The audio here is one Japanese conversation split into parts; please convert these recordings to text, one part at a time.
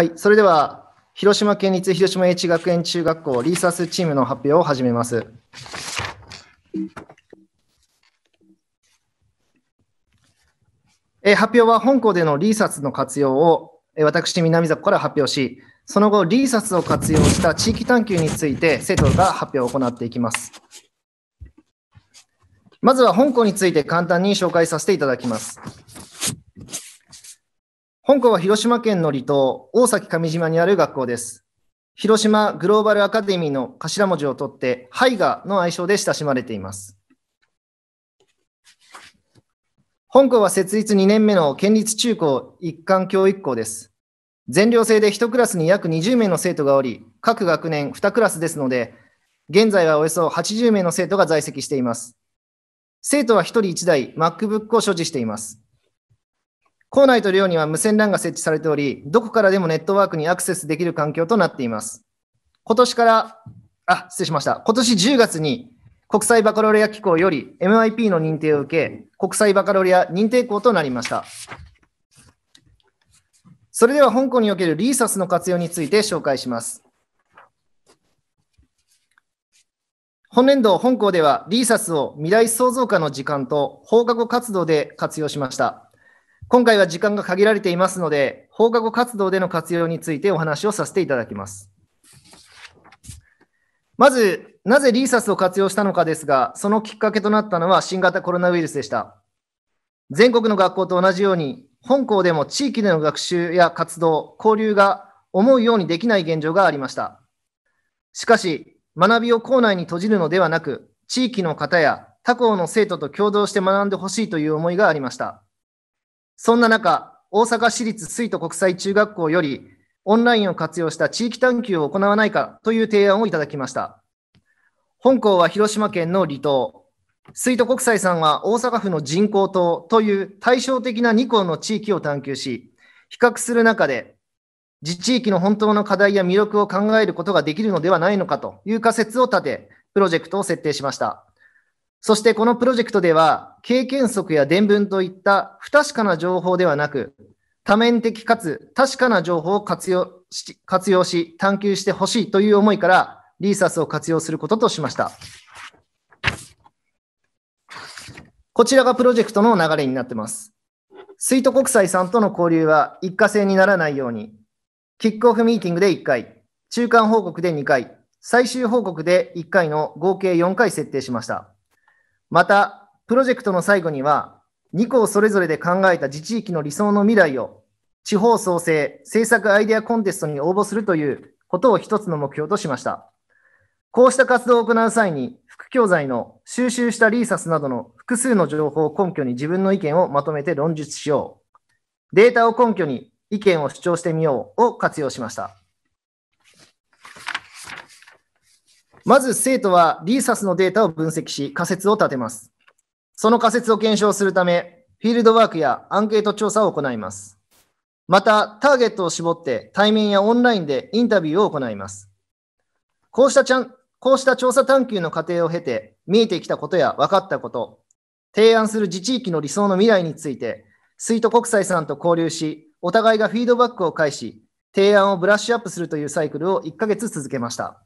はい、それでは広島県立広島 H 学園中学校リーサスチームの発表を始めます。え発表は本校でのリーサスの活用を私、南里から発表し、その後、リーサスを活用した地域探求について生徒が発表を行っていきます。まずは本校について簡単に紹介させていただきます。本校は広島県の離島、大崎上島にある学校です。広島グローバルアカデミーの頭文字を取って、ハイガの愛称で親しまれています。本校は設立2年目の県立中高一貫教育校です。全寮制で1クラスに約20名の生徒がおり、各学年2クラスですので、現在はおよそ80名の生徒が在籍しています。生徒は1人1台 MacBook を所持しています。校内と寮には無線 LAN が設置されており、どこからでもネットワークにアクセスできる環境となっています。今年から、あ、失礼しました。今年10月に国際バカロレア機構より MIP の認定を受け、国際バカロレア認定校となりました。それでは香港におけるリーサスの活用について紹介します。本年度、本校ではリーサスを未来創造化の時間と放課後活動で活用しました。今回は時間が限られていますので、放課後活動での活用についてお話をさせていただきます。まず、なぜリーサスを活用したのかですが、そのきっかけとなったのは新型コロナウイルスでした。全国の学校と同じように、本校でも地域での学習や活動、交流が思うようにできない現状がありました。しかし、学びを校内に閉じるのではなく、地域の方や他校の生徒と共同して学んでほしいという思いがありました。そんな中、大阪市立水戸国際中学校より、オンラインを活用した地域探求を行わないかという提案をいただきました。本校は広島県の離島、水戸国際さんは大阪府の人工島という対照的な2校の地域を探求し、比較する中で、自治域の本当の課題や魅力を考えることができるのではないのかという仮説を立て、プロジェクトを設定しました。そしてこのプロジェクトでは、経験則や伝聞といった不確かな情報ではなく、多面的かつ確かな情報を活用し、活用し探求してほしいという思いから、リーサスを活用することとしました。こちらがプロジェクトの流れになってます。スイート国際さんとの交流は一過性にならないように、キックオフミーティングで1回、中間報告で2回、最終報告で1回の合計4回設定しました。また、プロジェクトの最後には、2校それぞれで考えた自治域の理想の未来を、地方創生政策アイデアコンテストに応募するということを一つの目標としました。こうした活動を行う際に、副教材の収集したリーサスなどの複数の情報を根拠に自分の意見をまとめて論述しよう。データを根拠に意見を主張してみようを活用しました。まず生徒は DSAS のデータを分析し、仮説を立てます。その仮説を検証するため、フィールドワークやアンケート調査を行います。また、ターゲットを絞って対面やオンラインでインタビューを行います。こうしたちゃんこうした調査探求の過程を経て、見えてきたことや分かったこと、提案する自治域の理想の未来について、スイート国際さんと交流し、お互いがフィードバックを返し、提案をブラッシュアップするというサイクルを1ヶ月続けました。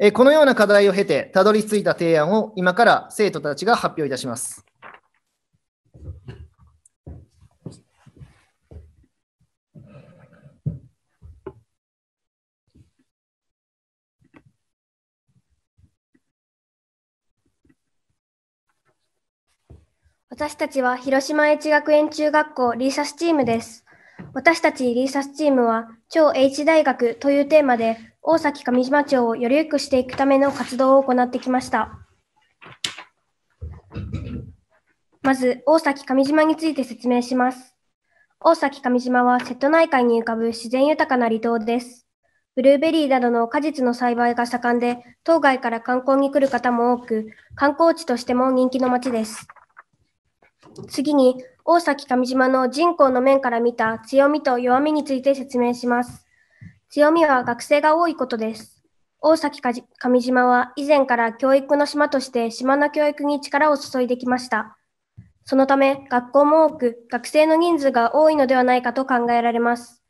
えこのような課題を経て、たどり着いた提案を今から生徒たちが発表いたします。私たちは広島越知学園中学校リーサスチームです。私たちリーサスチームは超 H 大学というテーマで大崎上島町をより良くしていくための活動を行ってきました。まず、大崎上島について説明します。大崎上島は瀬戸内海に浮かぶ自然豊かな離島です。ブルーベリーなどの果実の栽培が盛んで、当該から観光に来る方も多く、観光地としても人気の町です。次に、大崎上島の人口の面から見た強みと弱みについて説明します。強みは学生が多いことです。大崎上島は以前から教育の島として島の教育に力を注いできました。そのため学校も多く学生の人数が多いのではないかと考えられます。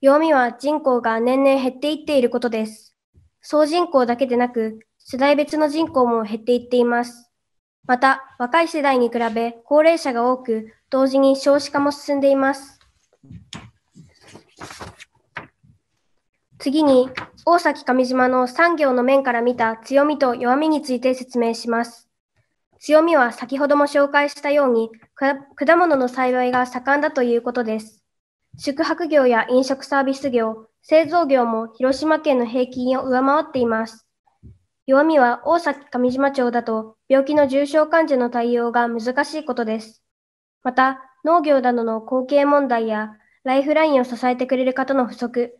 弱みは人口が年々減っていっていることです。総人口だけでなく世代別の人口も減っていっています。また若い世代に比べ高齢者が多く同時に少子化も進んでいます。次に、大崎上島の産業の面から見た強みと弱みについて説明します。強みは先ほども紹介したように、果物の栽培が盛んだということです。宿泊業や飲食サービス業、製造業も広島県の平均を上回っています。弱みは大崎上島町だと病気の重症患者の対応が難しいことです。また、農業などの後継問題やライフラインを支えてくれる方の不足、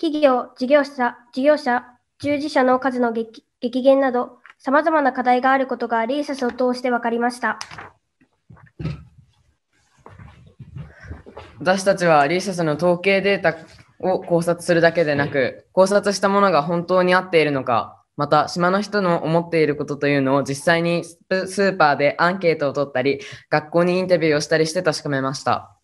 企業、事業者、事業者、従事者の数の激減など、さまざまな課題があることがリーサスを通して分かりました。私たちはリーサスの統計データを考察するだけでなく、考察したものが本当に合っているのか、また島の人の思っていることというのを実際にスーパーでアンケートを取ったり、学校にインタビューをしたりして確かめました。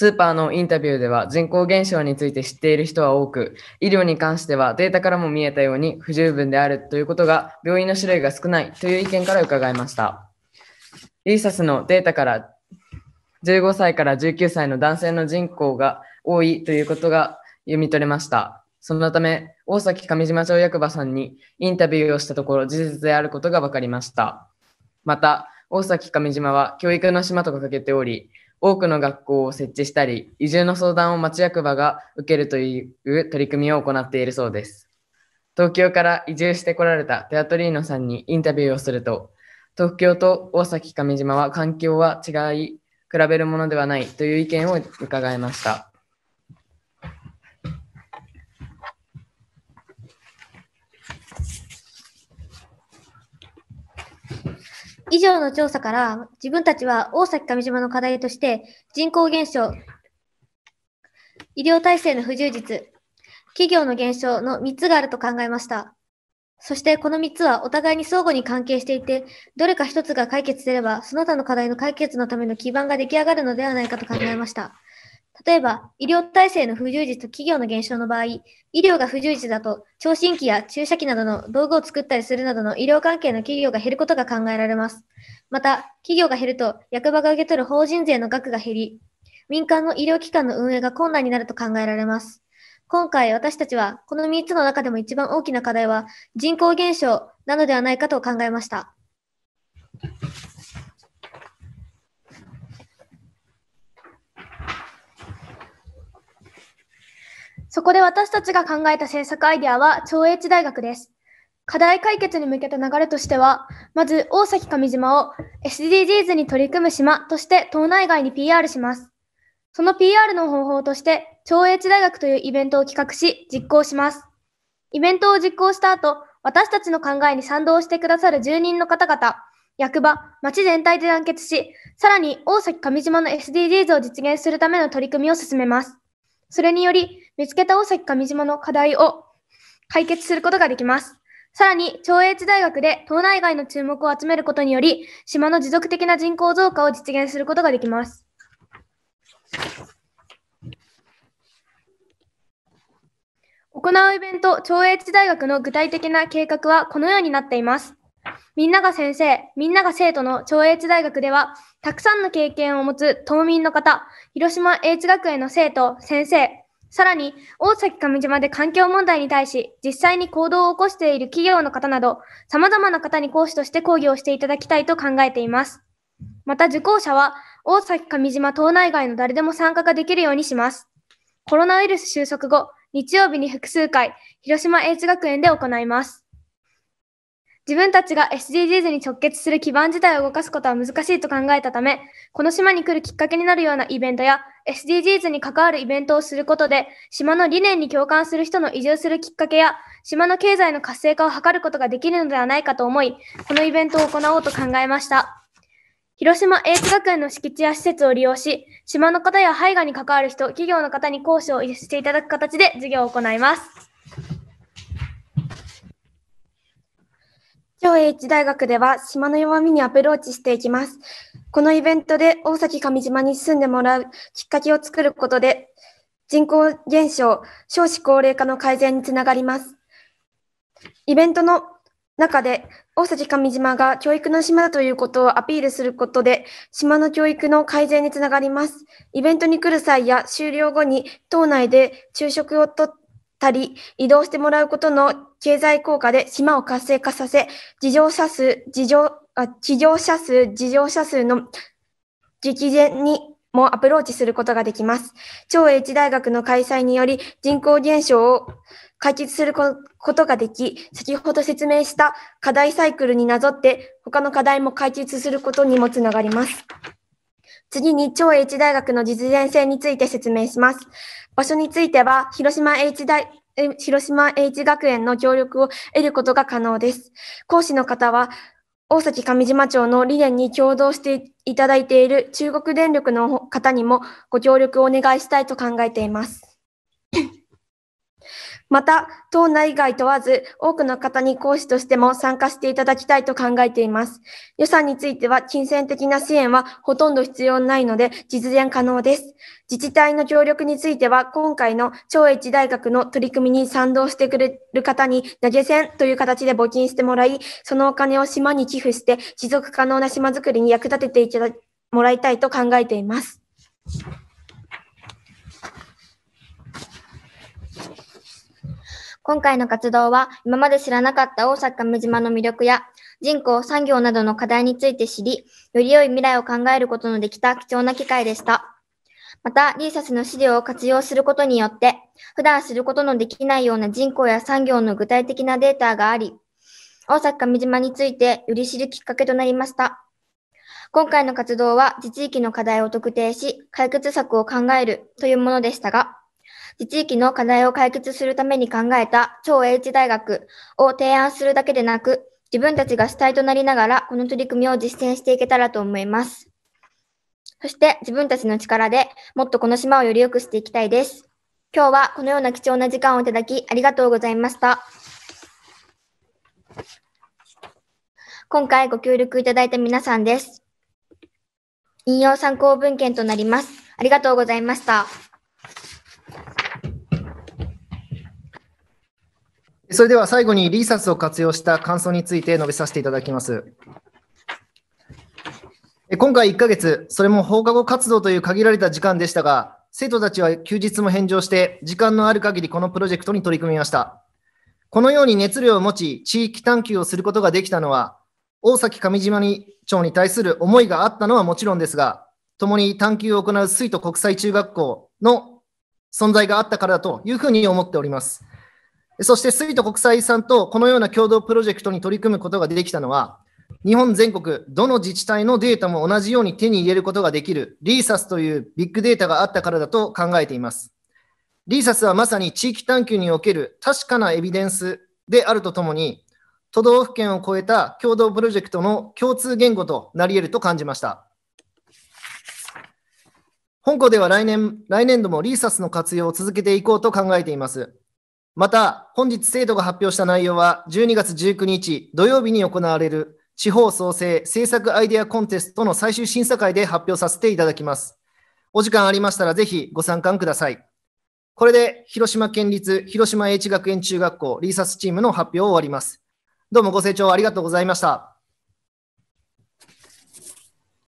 スーパーのインタビューでは人口減少について知っている人は多く、医療に関してはデータからも見えたように不十分であるということが病院の種類が少ないという意見から伺いました。リーサスのデータから15歳から19歳の男性の人口が多いということが読み取れました。そのため、大崎上島町役場さんにインタビューをしたところ事実であることが分かりました。また、大崎上島は教育の島と掲げており、多くの学校を設置したり、移住の相談を町役場が受けるという取り組みを行っているそうです。東京から移住してこられたテアトリーノさんにインタビューをすると、東京と大崎上島は環境は違い、比べるものではないという意見を伺いました。以上の調査から自分たちは大崎上島の課題として人口減少、医療体制の不充実、企業の減少の3つがあると考えました。そしてこの3つはお互いに相互に関係していて、どれか1つが解決すれば、その他の課題の解決のための基盤が出来上がるのではないかと考えました。例えば、医療体制の不充実と企業の減少の場合、医療が不充実だと、聴診器や注射器などの道具を作ったりするなどの医療関係の企業が減ることが考えられます。また、企業が減ると、役場が受け取る法人税の額が減り、民間の医療機関の運営が困難になると考えられます。今回私たちは、この3つの中でも一番大きな課題は、人口減少なのではないかと考えました。そこで私たちが考えた政策アイデアは超越大学です。課題解決に向けた流れとしては、まず大崎上島を SDGs に取り組む島として島内外に PR します。その PR の方法として、超越大学というイベントを企画し、実行します。イベントを実行した後、私たちの考えに賛同してくださる住人の方々、役場、町全体で団結し、さらに大崎上島の SDGs を実現するための取り組みを進めます。それにより、見つけた大崎上島の課題を解決することができます。さらに、長地大学で島内外の注目を集めることにより、島の持続的な人口増加を実現することができます。行うイベント、長地大学の具体的な計画はこのようになっています。みんなが先生、みんなが生徒の長地大学では、たくさんの経験を持つ島民の方、広島英知学園の生徒、先生、さらに、大崎上島で環境問題に対し、実際に行動を起こしている企業の方など、様々な方に講師として講義をしていただきたいと考えています。また、受講者は、大崎上島島内外の誰でも参加ができるようにします。コロナウイルス収束後、日曜日に複数回、広島英知学園で行います。自分たちが SDGs に直結する基盤自体を動かすことは難しいと考えたため、この島に来るきっかけになるようなイベントや SDGs に関わるイベントをすることで、島の理念に共感する人の移住するきっかけや、島の経済の活性化を図ることができるのではないかと思い、このイベントを行おうと考えました。広島英知学園の敷地や施設を利用し、島の方や絵画に関わる人、企業の方に講師をしていただく形で授業を行います。日英知大学では島の弱みにアプローチしていきます。このイベントで大崎上島に住んでもらうきっかけを作ることで、人口減少、少子高齢化の改善につながります。イベントの中で、大崎上島が教育の島だということをアピールすることで、島の教育の改善につながります。イベントに来る際や終了後に、島内で昼食をとって、たり、移動してもらうことの経済効果で島を活性化させ、事情者数、事情、あ、地上者数、事情者数の激減にもアプローチすることができます。超英知大学の開催により人口減少を解決することができ、先ほど説明した課題サイクルになぞって他の課題も解決することにもつながります。次に超英知大学の実現性について説明します。場所については、広島 H 大、広島 H 学園の協力を得ることが可能です。講師の方は、大崎上島町の理念に共同していただいている中国電力の方にもご協力をお願いしたいと考えています。また、党内外問わず、多くの方に講師としても参加していただきたいと考えています。予算については、金銭的な支援はほとんど必要ないので、実現可能です。自治体の協力については、今回の超越大学の取り組みに賛同してくれる方に投げ銭という形で募金してもらい、そのお金を島に寄付して、持続可能な島づくりに役立てていただもらいたいと考えています。今回の活動は今まで知らなかった大阪亀島の魅力や人口、産業などの課題について知り、より良い未来を考えることのできた貴重な機会でした。また、リーサスの資料を活用することによって、普段知ることのできないような人口や産業の具体的なデータがあり、大阪上島についてより知るきっかけとなりました。今回の活動は、自治域の課題を特定し、解決策を考えるというものでしたが、地域の課題を解決するために考えた超英知大学を提案するだけでなく、自分たちが主体となりながら、この取り組みを実践していけたらと思います。そして自分たちの力でもっとこの島をより良くしていきたいです。今日はこのような貴重な時間をいただきありがとうございました。今回ご協力いただいた皆さんです。引用参考文献となります。ありがとうございました。それでは最後にリーサスを活用した感想について述べさせていただきます。今回1ヶ月、それも放課後活動という限られた時間でしたが、生徒たちは休日も返上して、時間のある限りこのプロジェクトに取り組みました。このように熱量を持ち、地域探求をすることができたのは、大崎上島町に対する思いがあったのはもちろんですが、共に探求を行う水都国際中学校の存在があったからだというふうに思っております。そして、水都国際遺産とこのような共同プロジェクトに取り組むことができたのは、日本全国、どの自治体のデータも同じように手に入れることができるリーサスというビッグデータがあったからだと考えています。リーサスはまさに地域探求における確かなエビデンスであるとともに、都道府県を超えた共同プロジェクトの共通言語となり得ると感じました。本校では来年来年度もリーサスの活用を続けていこうと考えています。また、本日生徒が発表した内容は、12月19日土曜日に行われる地方創生政策アイデアコンテストの最終審査会で発表させていただきます。お時間ありましたらぜひご参観ください。これで広島県立広島英知学園中学校リーサスチームの発表を終わります。どうもご清聴ありがとうございました。